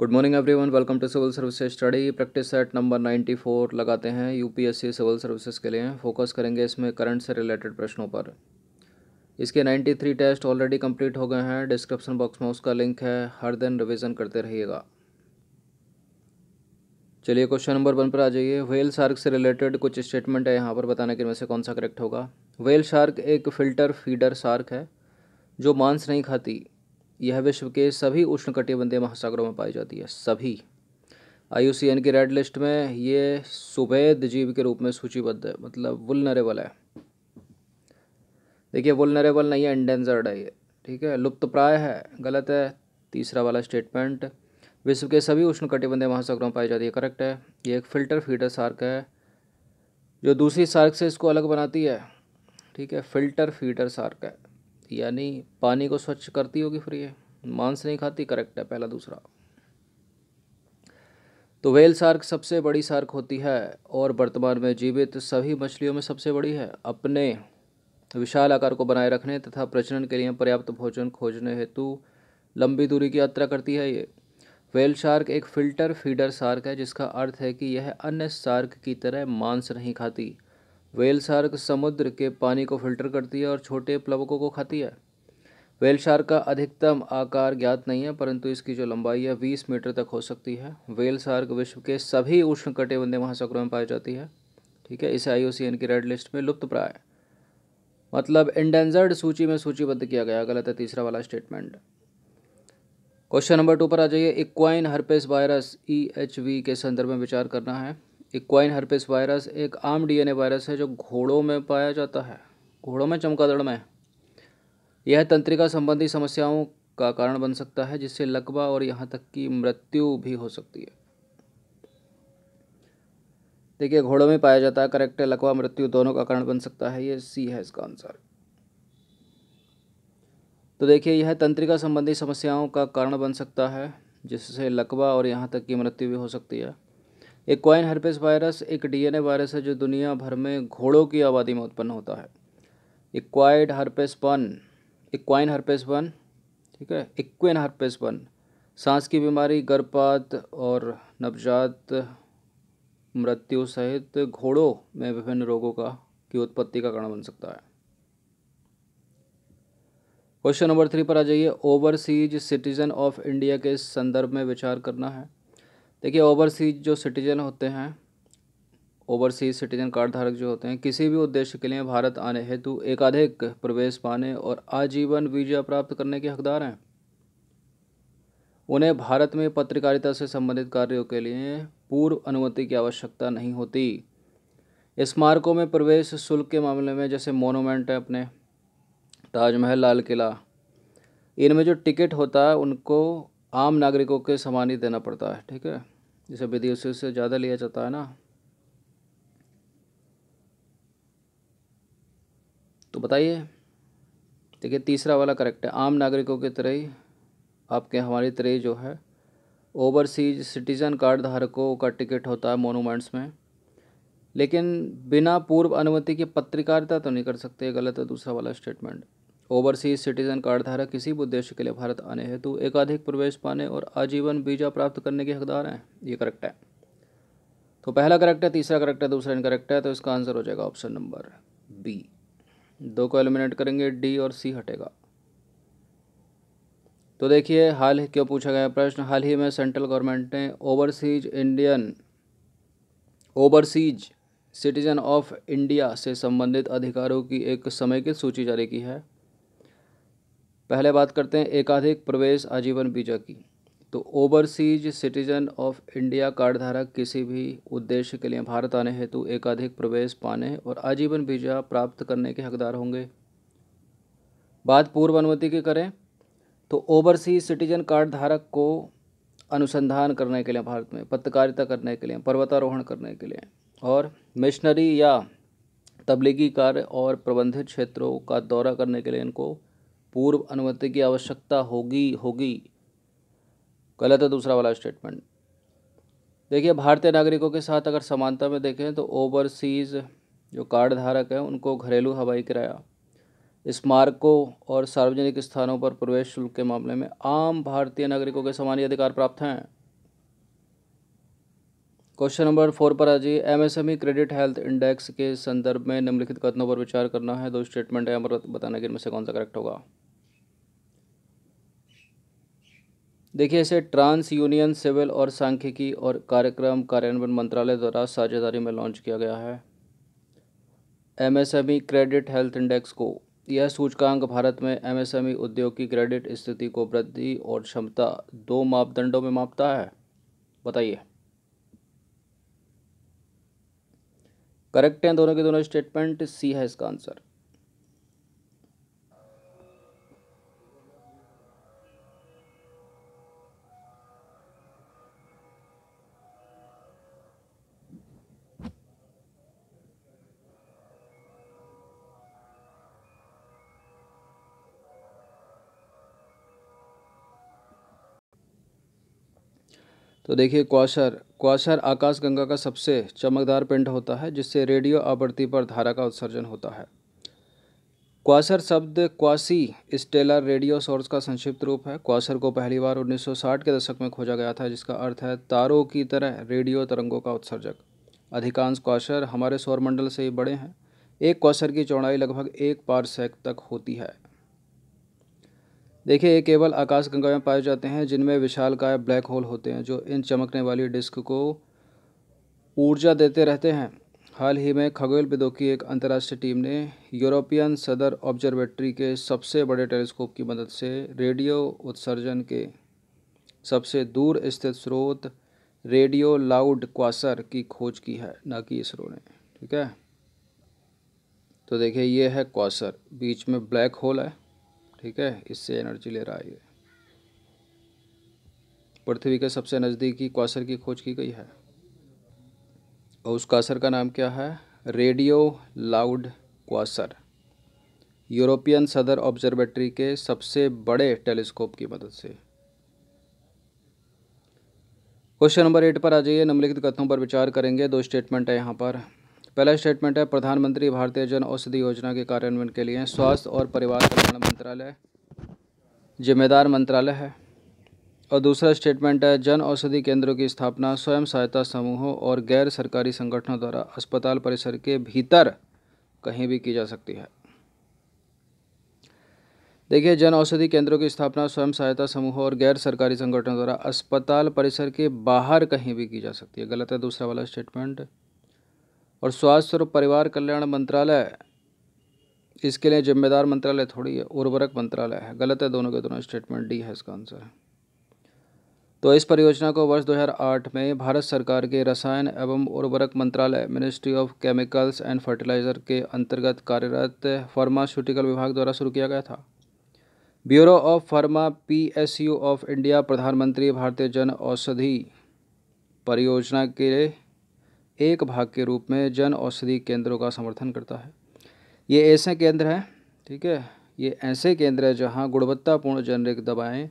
good morning everyone welcome to civil services study practice set number ninety four लगाते हैं UPSC civil services के लिए focus करेंगे इसमें करंट से रिलेटेड प्रश्नों पर इसके ninety three test already complete हो गए हैं डिस्क्रिप्शन बॉक्स में उसका लिंक है हर दिन रिविज़न करते रहिएगा चलिए क्वेश्चन नंबर वन पर आ जाइए व्हेल शार्क से रिलेटेड कुछ स्टेटमेंट है यहाँ पर बताने के में से कौन सा करेक्ट होगा व्हेल शार्क एक फिल्टर फीडर शार्क है जो मांस नहीं खाती यह विश्व के सभी उष्णकटिबंधीय महासागरों में पाई जाती है सभी आई की रेड लिस्ट में ये सुभेद जीव के रूप में सूचीबद्ध है मतलब वुलनरेबल है देखिए वुलनरेबल नहीं है इंडेंजर्ड है ये ठीक है लुप्त प्राय है गलत है तीसरा वाला स्टेटमेंट विश्व के सभी उष्णकटिबंधीय महासागरों में पाई जाती है करेक्ट है ये एक फिल्टर फीडर सार्क है जो दूसरी सार्क से इसको अलग बनाती है ठीक है फिल्टर फीडर सार्क है यानी पानी को स्वच्छ करती होगी फिर ये मांस नहीं खाती करेक्ट है पहला दूसरा तो वेल सार्क सबसे बड़ी सार्क होती है और वर्तमान में जीवित सभी मछलियों में सबसे बड़ी है अपने विशाल आकार को बनाए रखने तथा प्रजनन के लिए पर्याप्त भोजन खोजने हेतु लंबी दूरी की यात्रा करती है ये वेल शार्क एक फिल्टर फीडर सार्क है जिसका अर्थ है कि यह अन्य सार्क की तरह मांस नहीं खाती वेल शार्क समुद्र के पानी को फिल्टर करती है और छोटे प्लवकों को खाती है वेल शार्क का अधिकतम आकार ज्ञात नहीं है परंतु इसकी जो लंबाई है बीस मीटर तक हो सकती है वेल शार्क विश्व के सभी उष्ण कटिबंधीय महासागरों में पाई जाती है ठीक है इसे आई की रेड लिस्ट में लुप्त प्राय मतलब इंडेंजर्ड सूची में सूचीबद्ध किया गया गलत है तीसरा वाला स्टेटमेंट क्वेश्चन नंबर टू पर आ जाइए equine herpes virus E H V के संदर्भ में विचार करना है इक्वाइन हर्पिस वायरस एक आम डीएनए वायरस है जो घोड़ों में पाया जाता है घोड़ों में चमकादड़ में यह तंत्रिका संबंधी समस्याओं का कारण बन सकता है जिससे लकवा और यहाँ तक कि मृत्यु भी हो सकती है देखिए घोड़ों में पाया जाता है करेक्ट है लकवा मृत्यु दोनों का कारण बन सकता है ये सी है इसका आंसर तो देखिए यह तंत्रिका संबंधी समस्याओं का कारण बन सकता है जिससे लकवा और यहाँ तक कि मृत्यु भी हो सकती है एक क्वाइन हर्पेस वायरस एक डीएनए वायरस है जो दुनिया भर में घोड़ों की आबादी में उत्पन्न होता है equine herpes one equine herpes one ठीक है इक्विन हर्पेस वन सांस की बीमारी गर्भपात और नवजात मृत्यु सहित घोड़ों में विभिन्न रोगों का की उत्पत्ति का कारण बन सकता है क्वेश्चन नंबर थ्री पर आ जाइए ओवरसीज सिटीजन ऑफ इंडिया के संदर्भ में विचार करना है देखिए ओवरसीज जो सिटीजन होते हैं ओवरसीज सिटीजन कार्ड धारक जो होते हैं किसी भी उद्देश्य के लिए भारत आने हेतु एकाधिक प्रवेश पाने और आजीवन वीजा प्राप्त करने के हकदार हैं उन्हें भारत में पत्रकारिता से संबंधित कार्यों के लिए पूर्व अनुमति की आवश्यकता नहीं होती स्मारकों में प्रवेश शुल्क के मामले में जैसे मोनूमेंट है अपने ताजमहल लाल किला इनमें जो टिकट होता है उनको आम नागरिकों के समान ही देना पड़ता है ठीक है जैसे विदेशों से ज़्यादा लिया जाता है ना तो बताइए देखिए तीसरा वाला करेक्ट है आम नागरिकों की तरह ही आपके हमारी तरह जो है ओवरसीज सिटीज़न कार्ड धारकों का टिकट होता है मोनूमेंट्स में लेकिन बिना पूर्व अनुमति के पत्रकारिता तो नहीं कर सकते गलत है दूसरा वाला स्टेटमेंट ओवरसीज सिटीजन कार्ड धारक किसी भी उद्देश्य के लिए भारत आने हेतु एकाधिक प्रवेश पाने और आजीवन वीजा प्राप्त करने के हकदार हैं ये करेक्ट है तो पहला करेक्ट है तीसरा करेक्ट है दूसरा इनकरेक्ट है तो इसका आंसर हो जाएगा ऑप्शन नंबर बी दो को एलिमिनेट करेंगे डी और सी हटेगा तो देखिए हाल ही क्यों पूछा गया प्रश्न हाल ही में सेंट्रल गवर्नमेंट ने overseas Indian overseas citizen of India से संबंधित अधिकारों की एक समय की सूची जारी की है पहले बात करते हैं एकाधिक प्रवेश आजीवन वीजा की तो overseas citizen of India card धारक किसी भी उद्देश्य के लिए भारत आने हेतु एकाधिक प्रवेश पाने और आजीवन वीजा प्राप्त करने के हकदार होंगे बात पूर्व अनुमति की करें तो ओवरसीज सिटीजन कार्ड धारक को अनुसंधान करने के लिए भारत में पत्रकारिता करने के लिए पर्वतारोहण करने के लिए और मिशनरी या तबलीगी कार्य और प्रबंधित क्षेत्रों का दौरा करने के लिए इनको पूर्व अनुमति की आवश्यकता होगी होगी गलत है दूसरा वाला स्टेटमेंट देखिए भारतीय नागरिकों के साथ अगर समानता में देखें तो ओवरसीज़ जो कार्ड धारक हैं उनको घरेलू हवाई किराया स्मारकों और सार्वजनिक स्थानों पर प्रवेश शुल्क के मामले में आम भारतीय नागरिकों के समान अधिकार प्राप्त हैं क्वेश्चन नंबर फोर पर आ M E credit health index के संदर्भ में निम्नलिखित कथनों पर विचार करना है दो स्टेटमेंट है हमारा बताना कि इनमें से कौन सा करेक्ट होगा देखिए इसे ट्रांस यूनियन सिविल और सांख्यिकी और कार्यक्रम कार्यान्वयन मंत्रालय द्वारा साझेदारी में लॉन्च किया गया है एमएसएमई क्रेडिट हेल्थ इंडेक्स को यह सूचकांक भारत में एमएसएमई e उद्योग की क्रेडिट स्थिति को वृद्धि और क्षमता दो मापदंडों में मापता है बताइए करेक्ट हैं दोनों के दोनों स्टेटमेंट सी है इसका आंसर तो देखिए क्वाशर क्वाशर आकाशगंगा का सबसे चमकदार पिंड होता है जिससे रेडियो आवृत्ति पर धारा का उत्सर्जन होता है क्वासर शब्द क्वासी स्टेलर रेडियो सोर्स का संक्षिप्त रूप है क्वासर को पहली बार 1960 के दशक में खोजा गया था जिसका अर्थ है तारों की तरह रेडियो तरंगों का उत्सर्जक अधिकांश क्वाशर हमारे सौरमंडल से ही बड़े हैं एक क्वासर की चौड़ाई लगभग एक पार तक होती है देखिए ये केवल आकाशगंगा में पाए जाते हैं जिनमें विशालकाय ब्लैक होल होते हैं जो इन चमकने वाली डिस्क को ऊर्जा देते रहते हैं हाल ही में खगोल विदो की एक अंतर्राष्ट्रीय टीम ने यूरोपियन सदर ऑब्जर्वेटरी के सबसे बड़े टेलीस्कोप की मदद से रेडियो उत्सर्जन के सबसे दूर स्थित स्रोत रेडियो लाउड क्वासर की खोज की है ना कि इसरो ने ठीक है तो देखिए ये है क्वासर बीच में ब्लैक होल है ठीक है इससे एनर्जी ले रहा है ये पृथ्वी के सबसे नज़दीकी क्वासर की खोज की गई है और उस क्वासर का नाम क्या है radio loud quasar European southern observatory के सबसे बड़े टेलीस्कोप की मदद से क्वेश्चन नंबर एट पर आ जाइए निम्नलिखित कथनों पर विचार करेंगे दो स्टेटमेंट है यहाँ पर पहला स्टेटमेंट है प्रधानमंत्री भारतीय जन औषधि योजना के कार्यान्वयन के लिए स्वास्थ्य और परिवार कल्याण मंत्रालय जिम्मेदार मंत्रालय है और दूसरा स्टेटमेंट है जन औषधि केंद्रों की स्थापना स्वयं सहायता समूहों और गैर सरकारी संगठनों द्वारा अस्पताल परिसर के भीतर कहीं भी की जा सकती है देखिए जन औषधि केंद्रों की स्थापना स्वयं सहायता समूहों और गैर सरकारी संगठनों द्वारा अस्पताल परिसर के बाहर कहीं भी की जा सकती है गलत है दूसरा वाला स्टेटमेंट और स्वास्थ्य और परिवार कल्याण मंत्रालय इसके लिए जिम्मेदार मंत्रालय थोड़ी है उर्वरक मंत्रालय है गलत है दोनों के दोनों स्टेटमेंट डी है इसका आंसर तो इस परियोजना को वर्ष 2008 में भारत सरकार के रसायन एवं उर्वरक मंत्रालय ministry of chemicals and fertiliser के अंतर्गत कार्यरत फार्मास्यूटिकल विभाग द्वारा शुरू किया गया था bureau of pharma PSU of India प्रधानमंत्री भारतीय जन औषधि परियोजना के एक भाग के रूप में जन औषधि केंद्रों का समर्थन करता है ये ऐसे केंद्र हैं ठीक है ये ऐसे केंद्र है जहाँ गुणवत्तापूर्ण जेनरिक दवाएँ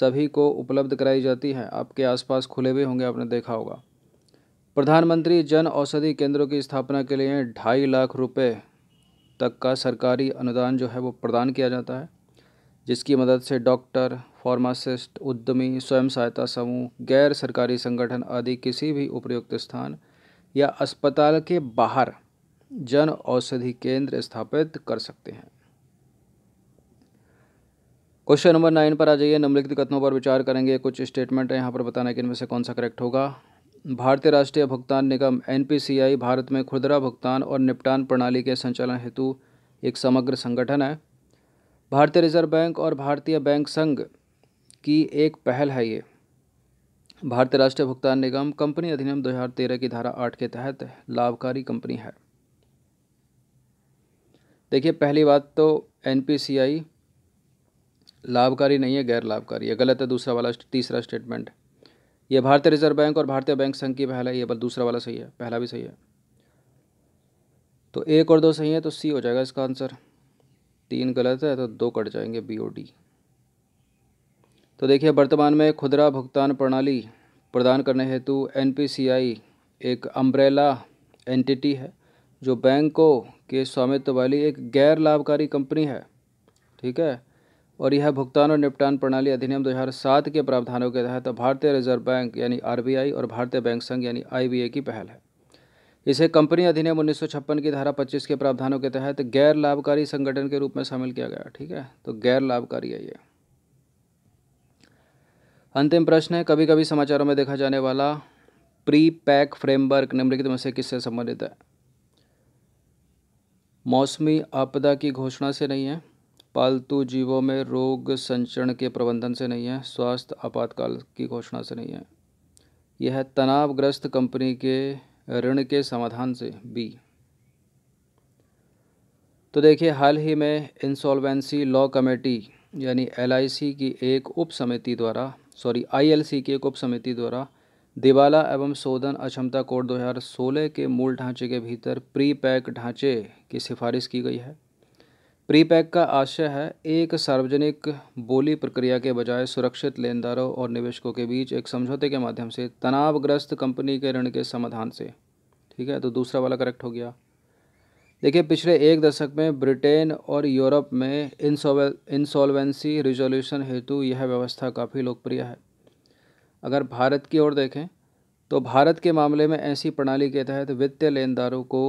सभी को उपलब्ध कराई जाती हैं आपके आसपास खुले हुए होंगे आपने देखा होगा प्रधानमंत्री जन औषधि केंद्रों की स्थापना के लिए ढाई लाख रुपए तक का सरकारी अनुदान जो है वो प्रदान किया जाता है जिसकी मदद से डॉक्टर फार्मासिस्ट उद्यमी स्वयं सहायता समूह गैर सरकारी संगठन आदि किसी भी उपयुक्त स्थान या अस्पताल के बाहर जन औषधि केंद्र स्थापित कर सकते हैं क्वेश्चन नंबर नाइन पर आ जाइए निम्नलिखित कथनों पर विचार करेंगे कुछ स्टेटमेंट है यहाँ पर बताना कि इनमें से कौन सा करेक्ट होगा भारतीय राष्ट्रीय भुगतान निगम एन भारत में खुदरा भुगतान और निपटान प्रणाली के संचालन हेतु एक समग्र संगठन है भारतीय रिजर्व बैंक और भारतीय बैंक संघ की एक पहल है ये भारतीय राष्ट्रीय भुगतान निगम कंपनी अधिनियम 2013 की धारा आठ के तहत लाभकारी कंपनी है देखिए पहली बात तो एन लाभकारी नहीं है गैर लाभकारी है गलत है दूसरा वाला तीसरा स्टेटमेंट ये भारतीय रिजर्व बैंक और भारतीय बैंक संघ की पहला ये बल दूसरा वाला सही है पहला भी सही है तो एक और दो सही है तो सी हो जाएगा इसका आंसर तीन गलत है तो दो कट जाएंगे बी ओ डी तो देखिए वर्तमान में खुदरा भुगतान प्रणाली प्रदान करने हेतु एन एक अम्ब्रेला एंटिटी है जो बैंकों के स्वामित्व वाली एक गैर लाभकारी कंपनी है ठीक है और यह भुगतान और निपटान प्रणाली अधिनियम 2007 के प्रावधानों के तहत भारतीय रिजर्व बैंक यानी आरबीआई और भारतीय बैंक संघ यानी आईबीए की पहल है इसे कंपनी अधिनियम उन्नीस की धारा 25 के प्रावधानों के तहत गैर लाभकारी संगठन के रूप में शामिल किया गया ठीक है तो गैर लाभकारी है ये अंतिम प्रश्न है कभी कभी समाचारों में देखा जाने वाला प्री पैक फ्रेमवर्क निम्नलिखित में से किससे संबंधित है मौसमी आपदा की घोषणा से नहीं है पालतू जीवों में रोग संचरण के प्रबंधन से नहीं है स्वास्थ्य आपातकाल की घोषणा से नहीं है यह है तनावग्रस्त कंपनी के ऋण के समाधान से बी तो देखिए हाल ही में इंसॉल्वेंसी लॉ कमेटी यानी एलआईसी की एक उप समिति द्वारा सॉरी आईएलसी सी एक उप समिति द्वारा दिवाला एवं शोधन अक्षमता कोड 2016 के मूल ढांचे के भीतर प्री पैक ढांचे की सिफारिश की गई है प्री पैक का आशय है एक सार्वजनिक बोली प्रक्रिया के बजाय सुरक्षित लेनदारों और निवेशकों के बीच एक समझौते के माध्यम से तनावग्रस्त कंपनी के ऋण के समाधान से ठीक है तो दूसरा वाला करेक्ट हो गया देखिए पिछले एक दशक में ब्रिटेन और यूरोप में इंसोल इंसॉल्वेंसी रिजोल्यूशन हेतु यह व्यवस्था काफ़ी लोकप्रिय है अगर भारत की ओर देखें तो भारत के मामले में ऐसी प्रणाली के तहत वित्तीय लेनदारों को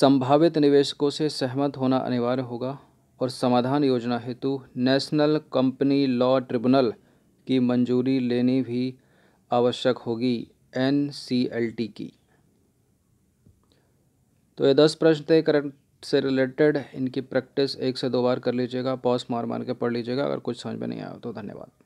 संभावित निवेशकों से सहमत होना अनिवार्य होगा और समाधान योजना हेतु नेशनल कंपनी लॉ ट्रिब्यूनल की मंजूरी लेनी भी आवश्यक होगी एन की तो ये दस प्रश्न थे करंट से रिलेटेड इनकी प्रैक्टिस एक से दो बार कर लीजिएगा पॉज मार मार के पढ़ लीजिएगा अगर कुछ समझ में नहीं आया तो धन्यवाद